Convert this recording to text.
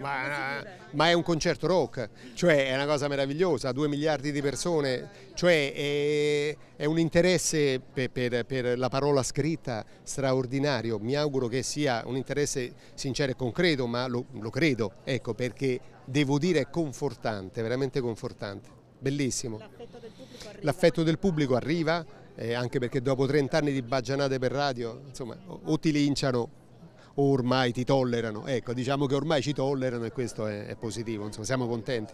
ma, ma, è un concerto rock, cioè è una cosa meravigliosa, due miliardi di persone, cioè è, è un interesse per, per, per, la parola scritta straordinario, mi auguro che sia un interesse sincero e concreto, ma lo, lo credo, ecco perché devo dire è confortante, veramente confortante, bellissimo. L'affetto del pubblico arriva, del pubblico arriva eh, anche perché dopo 30 anni di baggianate per radio, insomma, o ti linciano ormai ti tollerano. Ecco, diciamo che ormai ci tollerano e questo è, è positivo, insomma, siamo contenti.